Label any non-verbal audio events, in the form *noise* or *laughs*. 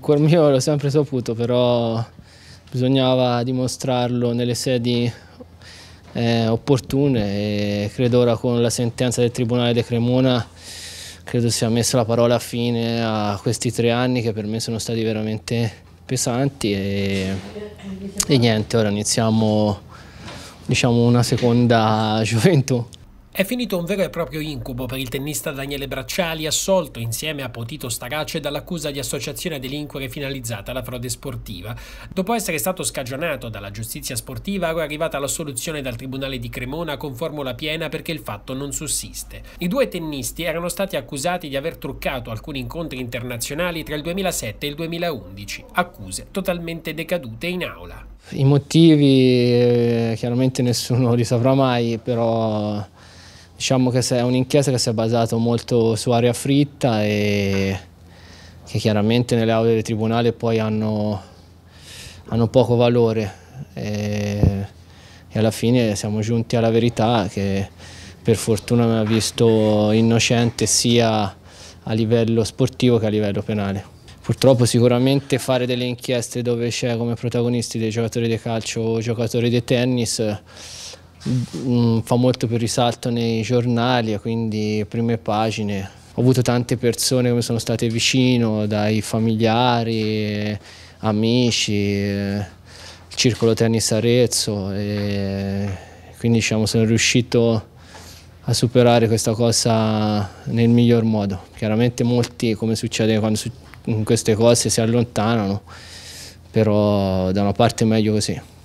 Cuor mio l'ho sempre saputo, però bisognava dimostrarlo nelle sedi eh, opportune e credo ora con la sentenza del Tribunale di Cremona credo sia messa la parola fine a questi tre anni che per me sono stati veramente pesanti e, e niente, ora iniziamo diciamo una seconda *laughs* gioventù. È finito un vero e proprio incubo per il tennista Daniele Bracciali, assolto insieme a Potito Starace dall'accusa di associazione a delinquere finalizzata alla frode sportiva. Dopo essere stato scagionato dalla giustizia sportiva, ora è arrivata la soluzione dal Tribunale di Cremona con formula piena perché il fatto non sussiste. I due tennisti erano stati accusati di aver truccato alcuni incontri internazionali tra il 2007 e il 2011, accuse totalmente decadute in aula. I motivi eh, chiaramente nessuno li saprà mai, però Diciamo che è un'inchiesta che si è basata molto su aria fritta e che chiaramente nelle aule del tribunale poi hanno, hanno poco valore e, e, alla fine siamo giunti alla verità che per fortuna mi ha visto innocente sia a livello sportivo che a livello penale. Purtroppo sicuramente fare delle inchieste dove c'è come protagonisti dei giocatori di calcio o giocatori di tennis Mm, fa molto più risalto nei giornali, quindi prime pagine. Ho avuto tante persone che mi sono state vicino, dai familiari, amici, il circolo tennis Arezzo, e quindi diciamo, sono riuscito a superare questa cosa nel miglior modo. Chiaramente molti, come succede quando su queste cose, si allontanano, però da una parte è meglio così.